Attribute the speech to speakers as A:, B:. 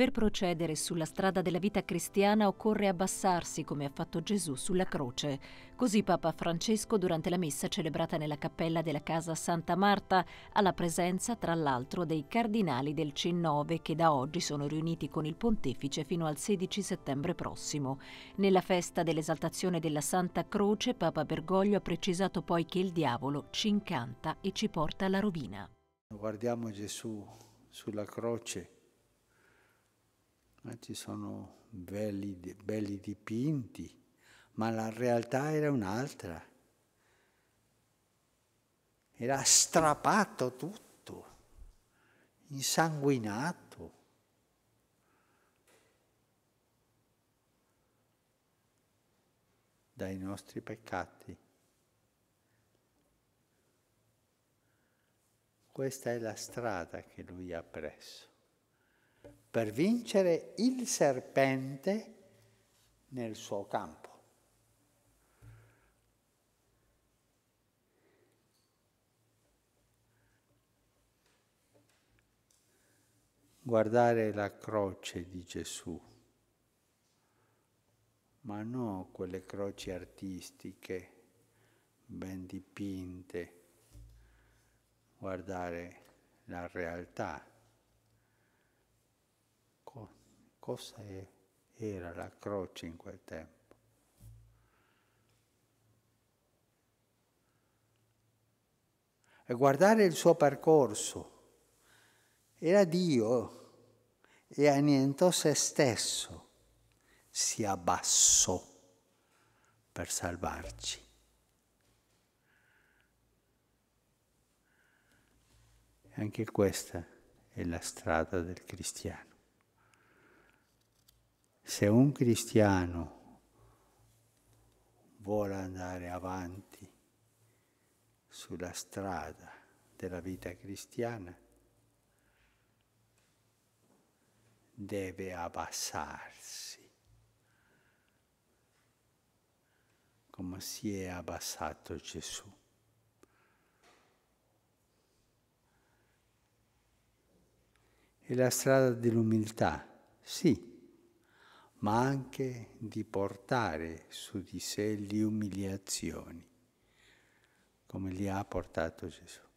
A: Per procedere sulla strada della vita cristiana occorre abbassarsi, come ha fatto Gesù, sulla croce. Così Papa Francesco, durante la messa celebrata nella cappella della casa Santa Marta, alla presenza, tra l'altro, dei cardinali del C9 che da oggi sono riuniti con il pontefice fino al 16 settembre prossimo. Nella festa dell'esaltazione della Santa Croce, Papa Bergoglio ha precisato poi che il diavolo ci incanta e ci porta alla rovina.
B: Guardiamo Gesù sulla croce eh, ci sono belli, belli dipinti, ma la realtà era un'altra. Era strappato tutto, insanguinato. dai nostri peccati. Questa è la strada che lui ha preso per vincere il serpente nel suo campo. Guardare la croce di Gesù, ma non quelle croci artistiche ben dipinte, guardare la realtà Co- cosa è, era la croce in quel tempo? E guardare il suo percorso. Era Dio e annientò se stesso, si abbassò per salvarci. Anche questa è la strada del cristiano se un cristiano vuole andare avanti sulla strada della vita cristiana, deve abbassarsi, come si è abbassato Gesù. E la strada dell'umiltà, sì ma anche di portare su di sé le umiliazioni, come li ha portato Gesù.